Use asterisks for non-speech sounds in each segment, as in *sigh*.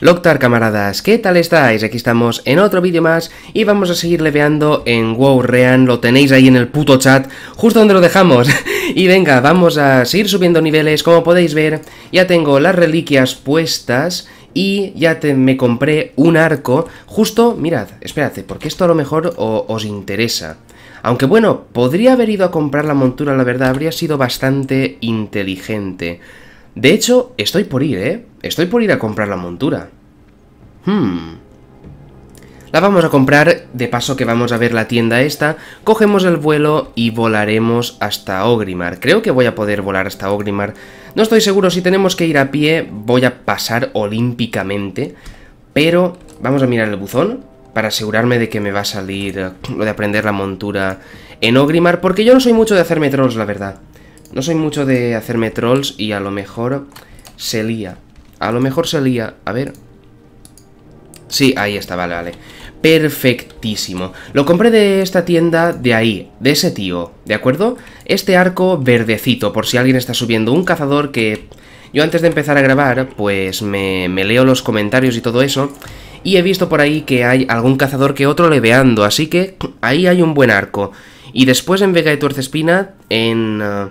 Loctar camaradas, ¿qué tal estáis? Aquí estamos en otro vídeo más y vamos a seguir leveando en WoW Rean, lo tenéis ahí en el puto chat, justo donde lo dejamos. *laughs* y venga, vamos a seguir subiendo niveles, como podéis ver, ya tengo las reliquias puestas y ya me compré un arco, justo, mirad, espérate, porque esto a lo mejor os interesa. Aunque bueno, podría haber ido a comprar la montura, la verdad, habría sido bastante inteligente. De hecho, estoy por ir, ¿eh? Estoy por ir a comprar la montura. Hmm. La vamos a comprar, de paso que vamos a ver la tienda esta, cogemos el vuelo y volaremos hasta Ogrimar. Creo que voy a poder volar hasta Ogrimar. No estoy seguro si tenemos que ir a pie, voy a pasar olímpicamente, pero vamos a mirar el buzón para asegurarme de que me va a salir lo eh, de aprender la montura en Ogrimar, porque yo no soy mucho de hacerme trolls, la verdad. No soy mucho de hacerme trolls y a lo mejor se lía. A lo mejor salía... A ver... Sí, ahí está, vale, vale. Perfectísimo. Lo compré de esta tienda de ahí, de ese tío, ¿de acuerdo? Este arco verdecito, por si alguien está subiendo. Un cazador que... Yo antes de empezar a grabar, pues me, leo los comentarios y todo eso. Y he visto por ahí que hay algún cazador que otro le veando. así que ahí hay un buen arco. Y después en Vega de Tuercespina, en... Eh,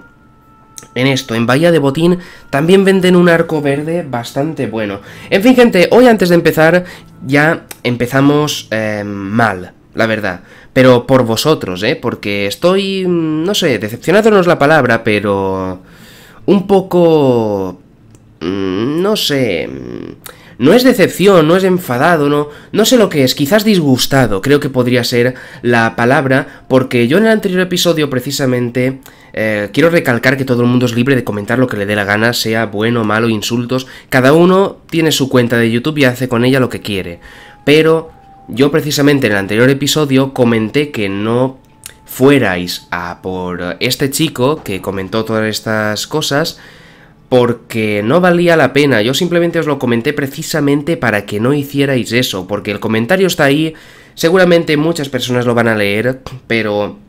en esto, en Bahía de Botín, también venden un arco verde bastante bueno. En fin, gente, hoy antes de empezar, ya empezamos em, mal, la verdad. Pero por vosotros, ¿eh? Porque estoy, mm, no sé, decepcionado no es la palabra, pero... Un poco... Mm, no sé... Mm, no es decepción, no es enfadado, no, no sé lo que es, quizás disgustado, creo que podría ser la palabra, porque yo en el anterior episodio precisamente eh, quiero recalcar que todo el mundo es libre de comentar lo que le dé la gana, sea bueno, malo, insultos. Cada uno tiene su cuenta de YouTube y hace con ella lo que quiere. Pero yo precisamente en el anterior episodio comenté que no fuerais a por este chico que comentó todas estas cosas porque no valía la pena. Yo simplemente os lo comenté precisamente para que no hicierais eso, porque el comentario está ahí, seguramente muchas personas lo van a leer, pero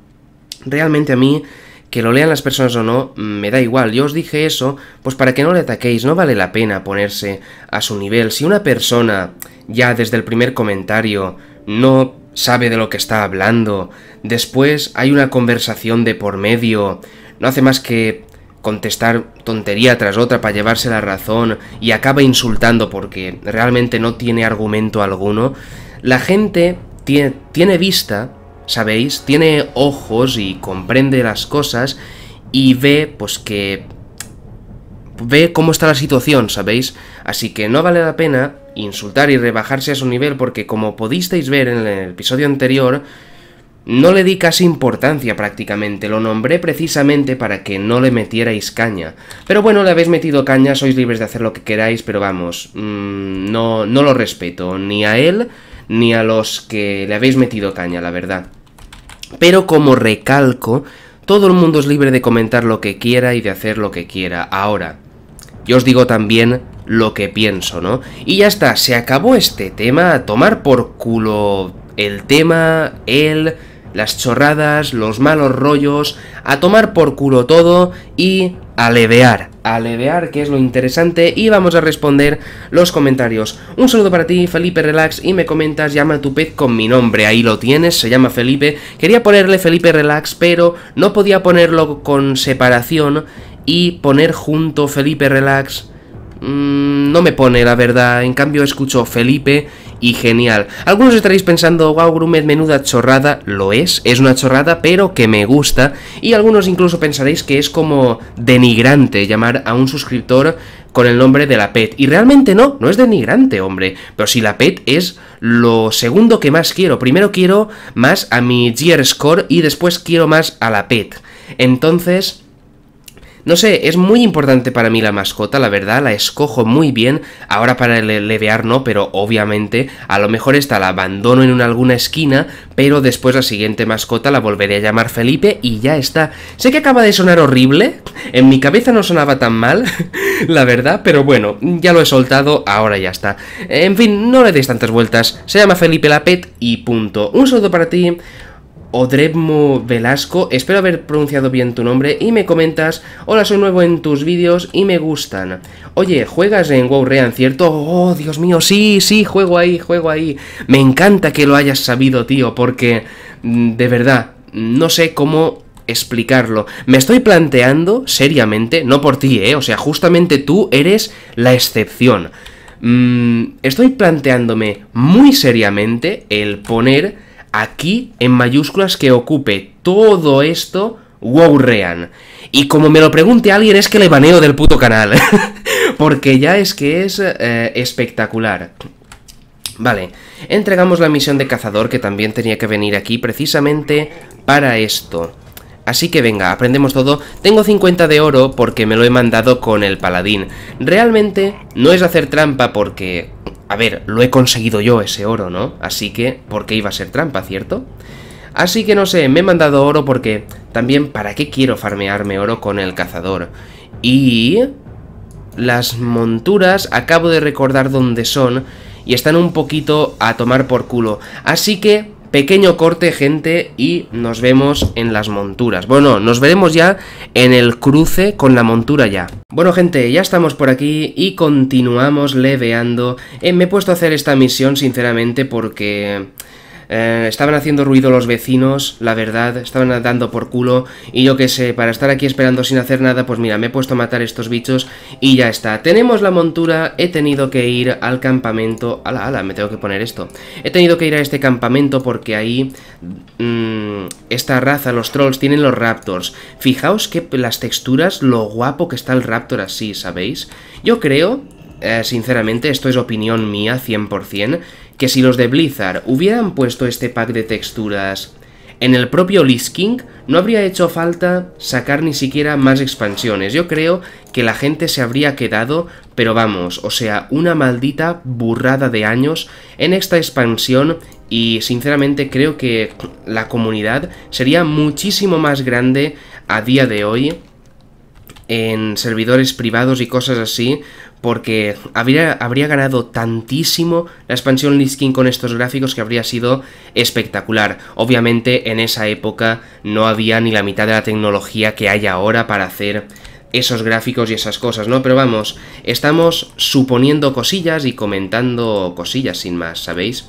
realmente a mí que lo lean las personas o no, me da igual. Yo os dije eso, pues para que no le ataquéis, no vale la pena ponerse a su nivel. Si una persona ya desde el primer comentario no sabe de lo que está hablando, después hay una conversación de por medio, no hace más que contestar tontería tras otra para llevarse la razón y acaba insultando porque realmente no tiene argumento alguno, la gente tiene, tiene vista ¿sabéis? Tiene ojos y comprende las cosas y ve, pues que... Ve cómo está la situación, ¿sabéis? Así que no vale la pena insultar y rebajarse a su nivel porque como pudisteis ver en el episodio anterior, no le di casi importancia prácticamente, lo nombré precisamente para que no le metierais caña. Pero bueno, le habéis metido caña, sois libres de hacer lo que queráis, pero vamos, mm, no, no lo respeto, ni a él ni a los que le habéis metido caña, la verdad. Pero como recalco, todo el mundo es libre de comentar lo que quiera y de hacer lo que quiera. Ahora, yo os digo también lo que pienso, ¿no? Y ya está, se acabó este tema, a tomar por culo el tema, El las chorradas, los malos rollos, a tomar por culo todo y a a levear que es lo interesante y vamos a responder los comentarios. Un saludo para ti, Felipe Relax, y me comentas, llama tu pez con mi nombre, ahí lo tienes, se llama Felipe. Quería ponerle Felipe Relax, pero no podía ponerlo con separación y poner junto Felipe Relax. Mm, no me pone, la verdad, en cambio escucho Felipe y genial. Algunos estaréis pensando, wow, Grumet, menuda chorrada, lo es, es una chorrada, pero que me gusta. Y algunos incluso pensaréis que es como denigrante llamar a un suscriptor con el nombre de la PET. Y realmente no, no es denigrante, hombre. Pero si la PET es lo segundo que más quiero. Primero quiero más a mi Gear Score y después quiero más a la PET. Entonces, no sé, es muy importante para mí la mascota, la verdad, la escojo muy bien. Ahora para el levear no, pero obviamente a lo mejor esta la abandono en alguna esquina, pero después la siguiente mascota la volveré a llamar Felipe y ya está. Sé que acaba de sonar horrible, en mi cabeza no sonaba tan mal, *laughs* la verdad, pero bueno, ya lo he soltado, ahora ya está. En fin, no le deis tantas vueltas, se llama Felipe la Pet y punto. Un saludo para ti. Odremo Velasco, espero haber pronunciado bien tu nombre y me comentas, hola soy nuevo en tus vídeos y me gustan. Oye, ¿juegas en WoW cierto? Oh, Dios mío, sí, sí, juego ahí, juego ahí. Me encanta que lo hayas sabido, tío, porque mm, de verdad, no sé cómo explicarlo. Me estoy planteando, seriamente, no por ti, ¿eh? O sea, justamente tú eres la excepción. Mm, estoy planteándome muy seriamente el poner aquí en mayúsculas que ocupe todo esto WoWRean. Y como me lo pregunte alguien es que le baneo del puto canal. *laughs* Porque ya es que es eh, espectacular. Vale, entregamos la misión de cazador que también tenía que venir aquí precisamente para esto. Así que venga, aprendemos todo. Tengo 50 de oro porque me lo he mandado con el paladín. Realmente no es hacer trampa porque a ver, lo he conseguido yo ese oro, ¿no? Así que, ¿por qué iba a ser trampa, cierto? Así que no sé, me he mandado oro porque también para qué quiero farmearme oro con el cazador. Y... Las monturas acabo de recordar dónde son y están un poquito a tomar por culo. Así que pequeño corte, gente, y nos vemos en las monturas. Bueno, nos veremos ya en el cruce con la montura ya. Bueno gente, ya estamos por aquí y continuamos leveando. Eh, me he puesto a hacer esta misión sinceramente porque eh, estaban haciendo ruido los vecinos, la verdad, estaban dando por culo y yo que sé, para estar aquí esperando sin hacer nada, pues mira, me he puesto a matar estos bichos y ya está. Tenemos la montura, he tenido que ir al campamento, ala, ala, me tengo que poner esto. He tenido que ir a este campamento porque ahí mm, esta raza, los trolls, tienen los raptors. Fijaos que las texturas, lo guapo que está el raptor así, ¿sabéis? Yo creo, eh, sinceramente, esto es opinión mía 100%, que si los de Blizzard hubieran puesto este pack de texturas en el propio Lich King, no habría hecho falta sacar ni siquiera más expansiones. Yo creo que la gente se habría quedado, pero vamos, o sea, una maldita burrada de años en esta expansión y sinceramente creo que la comunidad sería muchísimo más grande a día de hoy en servidores privados y cosas así porque habría, ganado tantísimo la expansión Lich con estos gráficos que habría sido espectacular. Obviamente en esa época no había ni la mitad de la tecnología que hay ahora para hacer esos gráficos y esas cosas, ¿no? Pero vamos, estamos suponiendo cosillas y comentando cosillas sin más, ¿sabéis?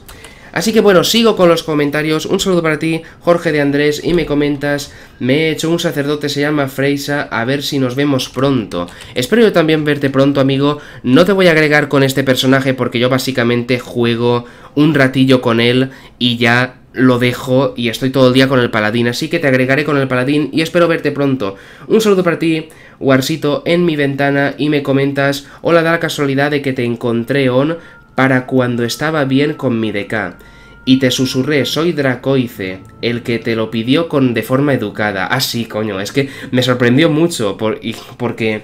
Así que bueno, sigo con los comentarios. Un saludo para ti, Jorge de Andrés, y me comentas, me he hecho un sacerdote, se llama Freisa, a ver si nos vemos pronto. Espero yo también verte pronto, amigo. No te voy a agregar con este personaje porque yo básicamente juego un ratillo con él y ya lo dejo y estoy todo el día con el paladín, así que te agregaré con el paladín y espero verte pronto. Un saludo para ti, Warsito, en mi ventana y me comentas, hola, da la casualidad de que te encontré on, para cuando estaba bien con mi deca. y te susurré, soy Dracoice, el que te lo pidió con de forma educada. Ah, sí, coño, es que me sorprendió mucho por, y, porque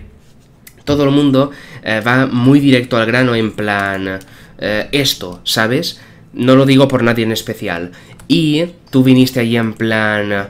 todo el mundo eh, va muy directo al grano en plan eh, esto, ¿sabes? No lo digo por nadie en especial. Y tú viniste allí en plan...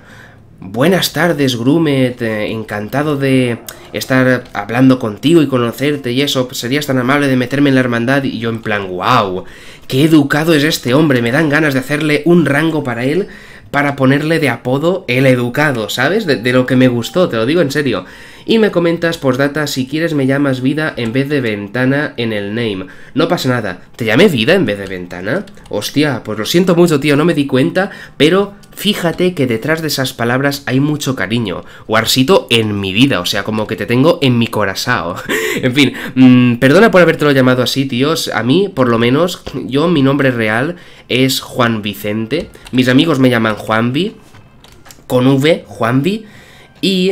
Buenas tardes, Grumet. Eh, encantado de estar hablando contigo y conocerte y eso. Serías tan amable de meterme en la hermandad y yo en plan, wow. Qué educado es este hombre. Me dan ganas de hacerle un rango para él para ponerle de apodo el educado, ¿sabes? De, lo que me gustó, te lo digo en serio. Y me comentas, postdata, si quieres me llamas vida en vez de ventana en el name. No pasa nada, ¿te llamé vida en vez de ventana? Hostia, pues lo siento mucho, tío, no me di cuenta, pero Fíjate que detrás de esas palabras hay mucho cariño. Guarsito en mi vida, o sea, como que te tengo en mi corazón. *laughs* en fin, mm, perdona por habértelo llamado así, tíos. A mí, por lo menos, yo, mi nombre real es Juan Vicente. Mis amigos me llaman Juanvi, con V, Juanvi. Y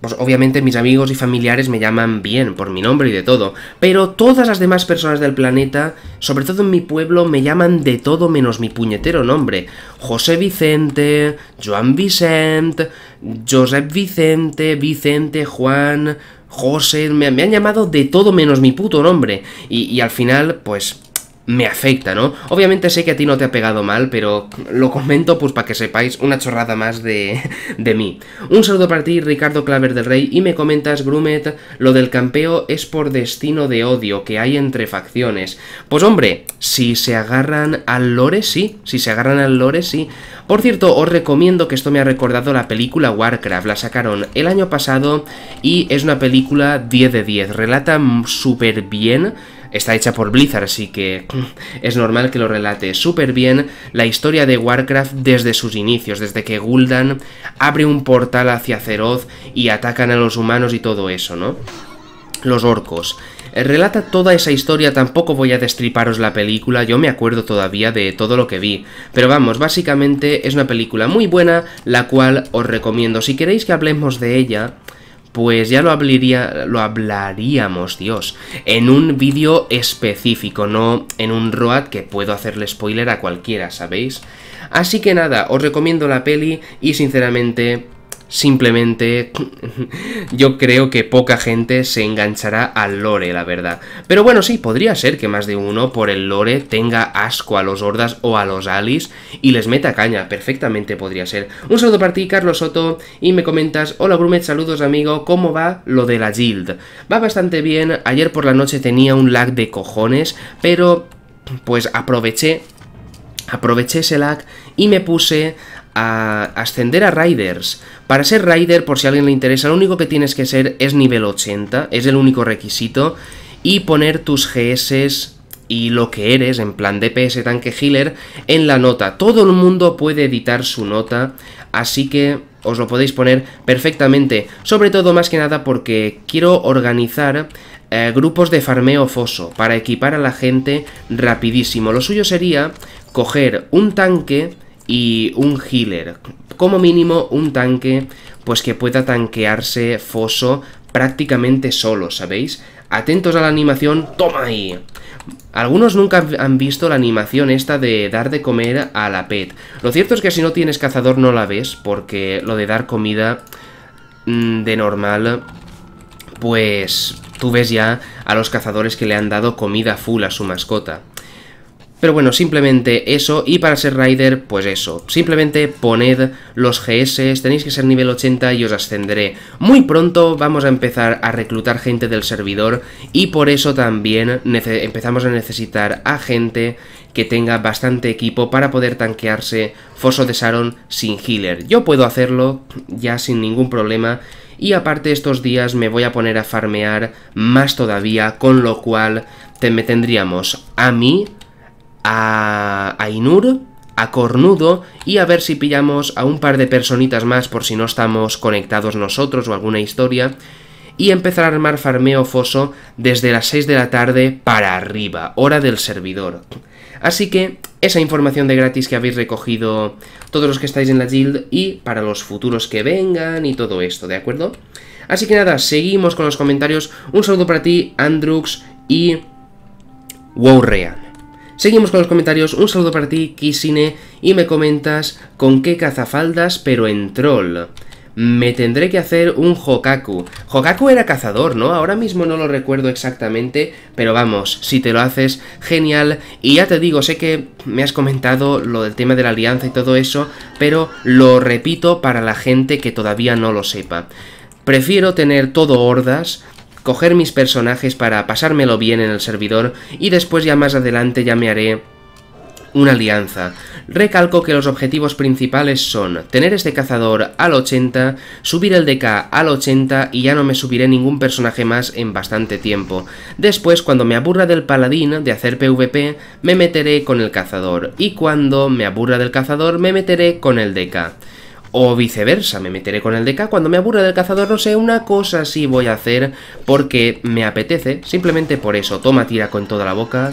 pues obviamente mis amigos y familiares me llaman bien por mi nombre y de todo, pero todas las demás personas del planeta, sobre todo en mi pueblo, me llaman de todo menos mi puñetero nombre. José Vicente, Joan Vicent, Josep Vicente, Vicente, Juan, José, me, han llamado de todo menos mi puto nombre. y al final, pues me afecta, ¿no? Obviamente sé que a ti no te ha pegado mal, pero lo comento pues para que sepáis una chorrada más *laughs* de, mí. Un saludo para ti, Ricardo Claver del Rey, y me comentas, Grumet, lo del campeo es por destino de odio que hay entre facciones. Pues hombre, si se agarran al lore, sí, si se agarran al lore, sí. Por cierto, os recomiendo que esto me ha recordado la película Warcraft, la sacaron el año pasado y es una película 10 de 10, relata súper bien Está hecha por Blizzard, así que es normal que lo relate súper bien la historia de Warcraft desde sus inicios, desde que Gul'dan abre un portal hacia Azeroth y atacan a los humanos y todo eso, ¿no? Los orcos eh, relata toda esa historia, tampoco voy a destriparos la película, yo me acuerdo todavía de todo lo que vi. Pero vamos, básicamente es una película muy buena, la cual os recomiendo. Si queréis que hablemos de ella, pues ya lo, hablaríamos, Dios, en un vídeo específico, no en un ROAD que puedo hacerle spoiler a cualquiera, ¿sabéis? Así que nada, os recomiendo la peli y sinceramente Simplemente yo creo que poca gente se enganchará al lore, la verdad. Pero bueno, sí, podría ser que más de uno por el lore tenga asco a los hordas o a los alis y les meta caña, perfectamente podría ser. Un saludo para ti, Carlos Soto, y me comentas, hola Brumet, saludos amigo, ¿cómo va lo de la guild? Va bastante bien, ayer por la noche tenía un lag de cojones, pero pues aproveché aproveché ese lag y me puse ascender a Riders. Para ser Rider, por si a alguien le interesa, lo único que tienes que ser es nivel 80, es el único requisito, y poner tus GS y lo que eres, en plan DPS tanque healer, en la nota. Todo el mundo puede editar su nota, así que os lo podéis poner perfectamente. Sobre todo, más que nada, porque quiero organizar eh, grupos de farmeo foso para equipar a la gente rapidísimo. Lo suyo sería coger un tanque y un healer. Como mínimo un tanque, pues que pueda tanquearse foso prácticamente solo, ¿sabéis? Atentos a la animación, ¡toma ahí! Algunos nunca han visto la animación esta de dar de comer a la pet. Lo cierto es que si no tienes cazador no la ves, porque lo de dar comida mm, de normal, pues tú ves ya a los cazadores que le han dado comida full a su mascota. Pero bueno, simplemente eso, y para ser Rider, pues eso, simplemente poned los GS, tenéis que ser nivel 80 y os ascenderé. Muy pronto vamos a empezar a reclutar gente del servidor y por eso también empezamos a necesitar a gente que tenga bastante equipo para poder tanquearse Foso de Saron sin healer. Yo puedo hacerlo ya sin ningún problema y aparte estos días me voy a poner a farmear más todavía, con lo cual te me tendríamos a mí a, Inur, a Cornudo y a ver si pillamos a un par de personitas más por si no estamos conectados nosotros o alguna historia y empezar a armar farmeo foso desde las 6 de la tarde para arriba, hora del servidor. Así que esa información de gratis que habéis recogido todos los que estáis en la guild y para los futuros que vengan y todo esto, ¿de acuerdo? Así que nada, seguimos con los comentarios. Un saludo para ti, Andrux y Wowrea. Seguimos con los comentarios. Un saludo para ti, Kisine. Y me comentas con qué cazafaldas, pero en troll. Me tendré que hacer un Hokaku. Hokaku era cazador, ¿no? Ahora mismo no lo recuerdo exactamente, pero vamos, si te lo haces, genial. Y ya te digo, sé que me has comentado lo del tema de la alianza y todo eso, pero lo repito para la gente que todavía no lo sepa. Prefiero tener todo hordas coger mis personajes para pasármelo bien en el servidor y después ya más adelante ya me haré una alianza. Recalco que los objetivos principales son tener este cazador al 80, subir el DK al 80 y ya no me subiré ningún personaje más en bastante tiempo. Después, cuando me aburra del paladín de hacer PvP, me meteré con el cazador y cuando me aburra del cazador me meteré con el DK. O viceversa, me meteré con el de cuando me aburra del cazador, no sé, una cosa sí voy a hacer porque me apetece, simplemente por eso. Toma, tira con toda la boca.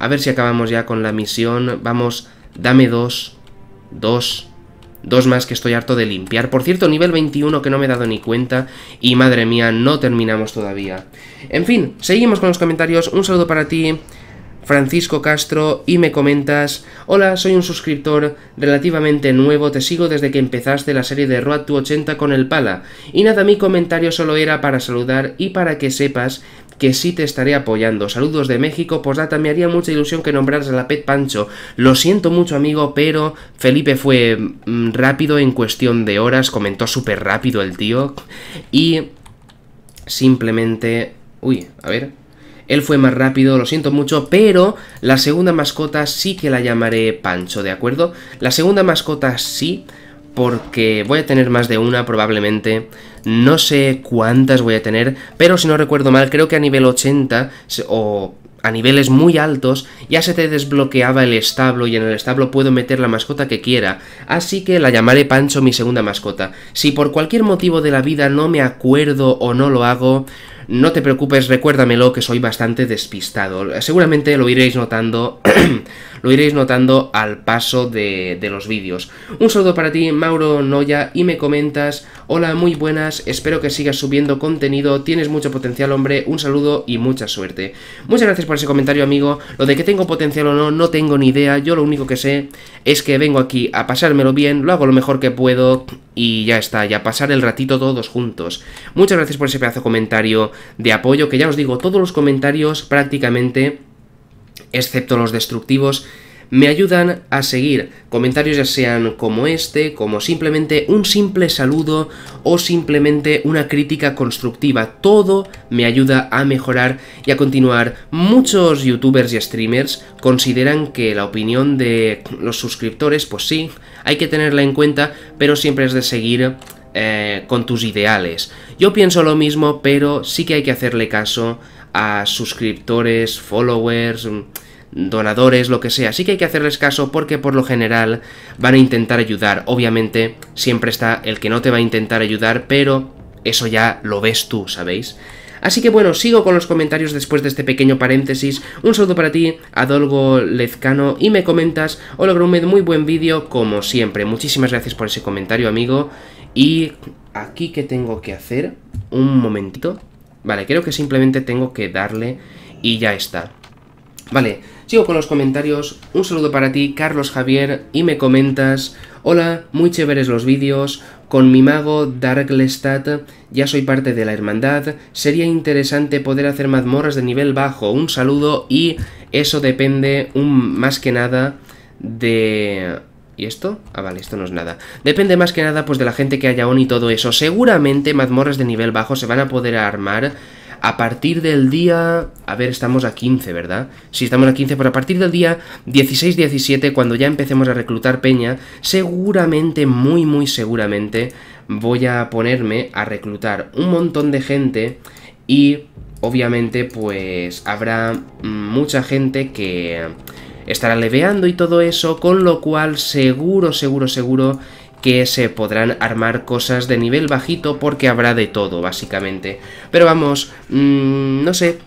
A ver si acabamos ya con la misión. Vamos, dame dos. Dos. Dos más que estoy harto de limpiar. Por cierto, nivel 21 que no me he dado ni cuenta. Y madre mía, no terminamos todavía. En fin, seguimos con los comentarios. Un saludo para ti. Francisco Castro y me comentas, hola, soy un suscriptor relativamente nuevo, te sigo desde que empezaste la serie de Road to 80 con el Pala. Y nada, mi comentario solo era para saludar y para que sepas que sí te estaré apoyando. Saludos de México, posdata, me haría mucha ilusión que nombraras a la Pet Pancho. Lo siento mucho, amigo, pero Felipe fue mm, rápido en cuestión de horas, comentó súper rápido el tío. Y simplemente... Uy, a ver, él fue más rápido, lo siento mucho, pero la segunda mascota sí que la llamaré Pancho, ¿de acuerdo? La segunda mascota sí, porque voy a tener más de una probablemente. No sé cuántas voy a tener, pero si no recuerdo mal, creo que a nivel 80 o a niveles muy altos ya se te desbloqueaba el establo y en el establo puedo meter la mascota que quiera, así que la llamaré Pancho mi segunda mascota. Si por cualquier motivo de la vida no me acuerdo o no lo hago, no te preocupes, recuérdamelo que soy bastante despistado. Seguramente lo iréis notando *clears throat* lo iréis notando al paso de, los vídeos. Un saludo para ti, Mauro Noya, y me comentas, hola, muy buenas, espero que sigas subiendo contenido, tienes mucho potencial, hombre, un saludo y mucha suerte. Muchas gracias por ese comentario, amigo, lo de que tengo potencial o no, no tengo ni idea, yo lo único que sé es que vengo aquí a pasármelo bien, lo hago lo mejor que puedo y ya está, ya pasar el ratito todos juntos. Muchas gracias por ese pedazo de comentario de apoyo, que ya os digo, todos los comentarios prácticamente excepto los destructivos, me ayudan a seguir comentarios ya sean como este, como simplemente un simple saludo o simplemente una crítica constructiva. Todo me ayuda a mejorar y a continuar. Muchos youtubers y streamers consideran que la opinión de los suscriptores, pues sí, hay que tenerla en cuenta, pero siempre es de seguir eh, con tus ideales. Yo pienso lo mismo, pero sí que hay que hacerle caso a suscriptores, followers, mm, donadores, lo que sea. Así que hay que hacerles caso porque por lo general van a intentar ayudar. Obviamente siempre está el que no te va a intentar ayudar, pero eso ya lo ves tú, ¿sabéis? Así que bueno, sigo con los comentarios después de este pequeño paréntesis. Un saludo para ti, Adolgo Lezcano, y me comentas, hola Grumed, muy buen vídeo, como siempre. Muchísimas gracias por ese comentario, amigo. Y aquí que tengo que hacer, un momentito. Vale, creo que simplemente tengo que darle y ya está. Vale, sigo con los comentarios. Un saludo para ti, Carlos Javier, y me comentas... Hola, muy chéveres los vídeos. Con mi mago Darklestat ya soy parte de la hermandad. Sería interesante poder hacer mazmorras de nivel bajo. Un saludo y eso depende un, más que nada de ¿Y esto? Ah, vale, esto no es nada. Depende más que nada pues de la gente que haya on y todo eso. Seguramente mazmorras de nivel bajo se van a poder armar a partir del día... A ver, estamos a 15, ¿verdad? Si estamos a 15, pero a partir del día 16-17, cuando ya empecemos a reclutar peña, seguramente, muy, muy seguramente, voy a ponerme a reclutar un montón de gente y, obviamente, pues habrá mucha gente que estará leveando y todo eso, con lo cual seguro, seguro, seguro que se podrán armar cosas de nivel bajito porque habrá de todo, básicamente. Pero vamos, mm, no sé,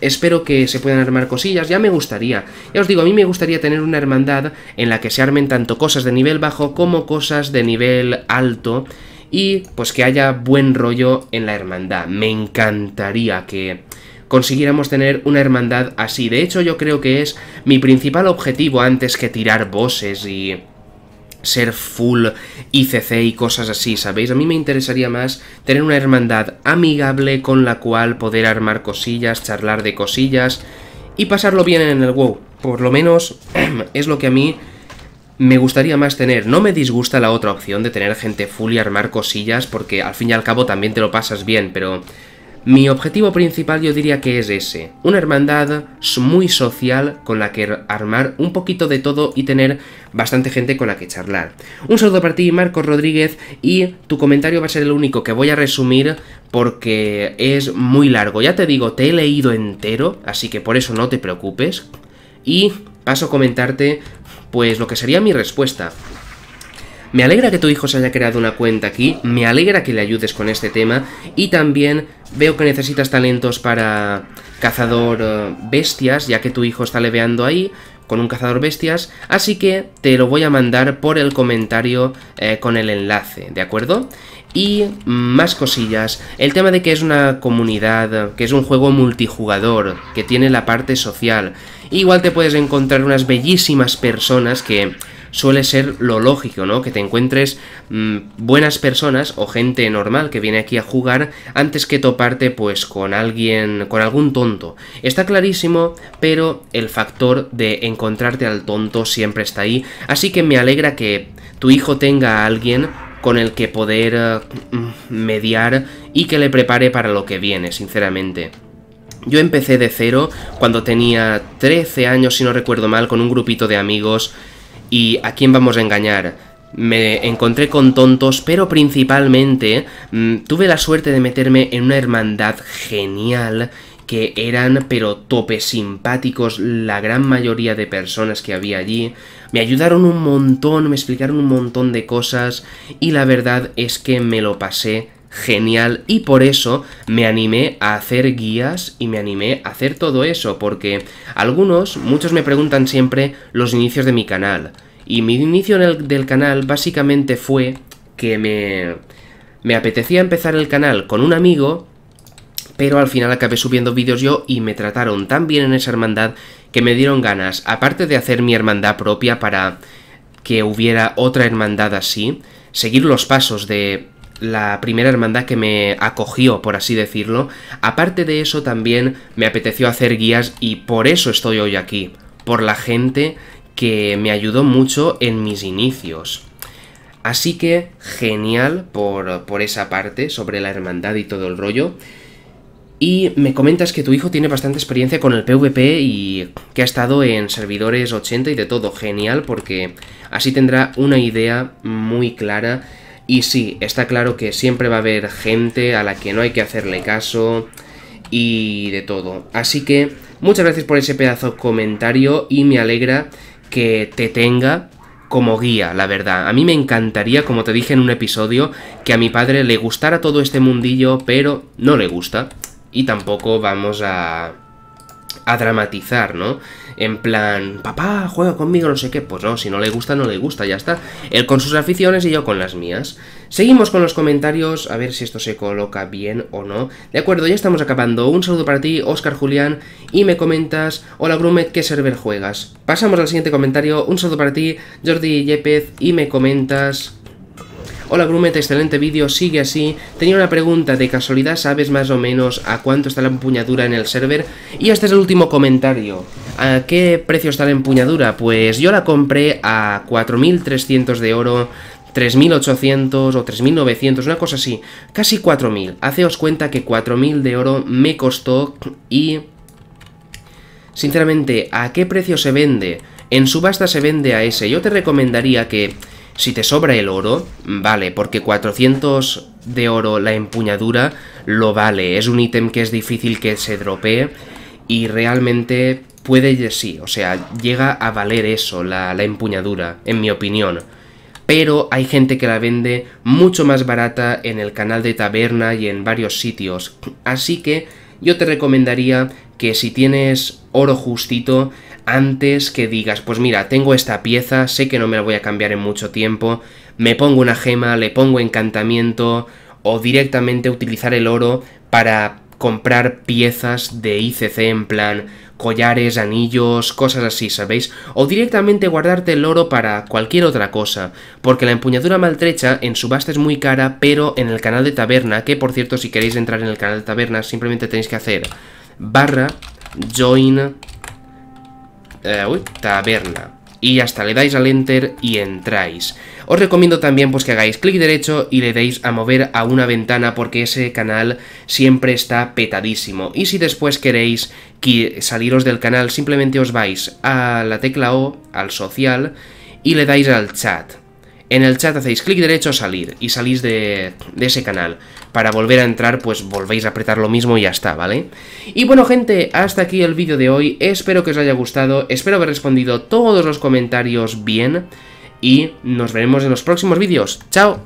espero que se puedan armar cosillas, ya me gustaría. Ya os digo, a mí me gustaría tener una hermandad en la que se armen tanto cosas de nivel bajo como cosas de nivel alto y pues que haya buen rollo en la hermandad. Me encantaría que consiguiéramos tener una hermandad así. De hecho, yo creo que es mi principal objetivo antes que tirar bosses y ser full ICC y cosas así, ¿sabéis? A mí me interesaría más tener una hermandad amigable con la cual poder armar cosillas, charlar de cosillas y pasarlo bien en el WoW. Por lo menos *clears throat* es lo que a mí me gustaría más tener. No me disgusta la otra opción de tener gente full y armar cosillas porque al fin y al cabo también te lo pasas bien, pero mi objetivo principal yo diría que es ese, una hermandad muy social con la que armar un poquito de todo y tener bastante gente con la que charlar. Un saludo para ti, Marcos Rodríguez, y tu comentario va a ser el único que voy a resumir porque es muy largo. Ya te digo, te he leído entero, así que por eso no te preocupes. Y paso a comentarte pues lo que sería mi respuesta. Me alegra que tu hijo se haya creado una cuenta aquí, me alegra que le ayudes con este tema y también veo que necesitas talentos para cazador eh, bestias, ya que tu hijo está leveando ahí con un cazador bestias, así que te lo voy a mandar por el comentario eh, con el enlace, ¿de acuerdo? Y más cosillas, el tema de que es una comunidad, que es un juego multijugador, que tiene la parte social. Igual te puedes encontrar unas bellísimas personas que suele ser lo lógico, ¿no? Que te encuentres mm, buenas personas o gente normal que viene aquí a jugar antes que toparte pues con alguien, con algún tonto. Está clarísimo, pero el factor de encontrarte al tonto siempre está ahí, así que me alegra que tu hijo tenga a alguien con el que poder mm, mediar y que le prepare para lo que viene, sinceramente. Yo empecé de cero cuando tenía 13 años, si no recuerdo mal, con un grupito de amigos ¿Y a quién vamos a engañar? Me encontré con tontos, pero principalmente mm, tuve la suerte de meterme en una hermandad genial que eran pero tope simpáticos la gran mayoría de personas que había allí. Me ayudaron un montón, me explicaron un montón de cosas y la verdad es que me lo pasé genial y por eso me animé a hacer guías y me animé a hacer todo eso, porque algunos, muchos me preguntan siempre los inicios de mi canal. Y mi inicio del canal básicamente fue que me, me apetecía empezar el canal con un amigo, pero al final acabé subiendo vídeos yo y me trataron tan bien en esa hermandad que me dieron ganas, aparte de hacer mi hermandad propia para que hubiera otra hermandad así, seguir los pasos de la primera hermandad que me acogió, por así decirlo. Aparte de eso, también me apeteció hacer guías y por eso estoy hoy aquí, por la gente que me ayudó mucho en mis inicios. Así que genial por, esa parte sobre la hermandad y todo el rollo. Y me comentas que tu hijo tiene bastante experiencia con el PvP y que ha estado en servidores 80 y de todo. Genial porque así tendrá una idea muy clara y sí, está claro que siempre va a haber gente a la que no hay que hacerle caso y de todo. Así que muchas gracias por ese pedazo de comentario y me alegra que te tenga como guía, la verdad. A mí me encantaría, como te dije en un episodio, que a mi padre le gustara todo este mundillo, pero no le gusta. Y tampoco vamos a, a dramatizar, ¿no? en plan, papá, juega conmigo, no sé qué. Pues no, si no le gusta, no le gusta, ya está. Él con sus aficiones y yo con las mías. Seguimos con los comentarios, a ver si esto se coloca bien o no. De acuerdo, ya estamos acabando. Un saludo para ti, Oscar Julián, y me comentas, hola Grumet, ¿qué server juegas? Pasamos al siguiente comentario. Un saludo para ti, Jordi Yepez, y me comentas... Hola Grumet, excelente vídeo, sigue así. Tenía una pregunta, de casualidad sabes más o menos a cuánto está la empuñadura en el server. Y este es el último comentario. ¿A qué precio está la empuñadura? Pues yo la compré a 4.300 de oro, 3.800 o 3.900, una cosa así. Casi 4.000. Haceos cuenta que 4.000 de oro me costó y... Sinceramente, ¿a qué precio se vende? En subasta se vende a ese. Yo te recomendaría que si te sobra el oro, vale, porque 400 de oro la empuñadura lo vale. Es un ítem que es difícil que se dropee y realmente puede, sí, o sea, llega a valer eso, la, la empuñadura, en mi opinión pero hay gente que la vende mucho más barata en el canal de taberna y en varios sitios. Así que yo te recomendaría que si tienes oro justito, antes que digas, pues mira, tengo esta pieza, sé que no me la voy a cambiar en mucho tiempo, me pongo una gema, le pongo encantamiento o directamente utilizar el oro para comprar piezas de ICC en plan collares, anillos, cosas así, ¿sabéis? O directamente guardarte el oro para cualquier otra cosa, porque la empuñadura maltrecha en subasta es muy cara, pero en el canal de taberna, que por cierto si queréis entrar en el canal de taberna simplemente tenéis que hacer barra join eh, taberna. Y hasta le dais al enter y entráis. Os recomiendo también pues que hagáis clic derecho y le deis a mover a una ventana porque ese canal siempre está petadísimo. Y si después queréis saliros del canal, simplemente os vais a la tecla O, al social, y le dais al chat. En el chat hacéis clic derecho, salir, y salís de, de, ese canal. Para volver a entrar, pues volvéis a apretar lo mismo y ya está, ¿vale? Y bueno, gente, hasta aquí el vídeo de hoy. Espero que os haya gustado, espero haber respondido todos los comentarios bien, y nos veremos en los próximos vídeos. ¡Chao!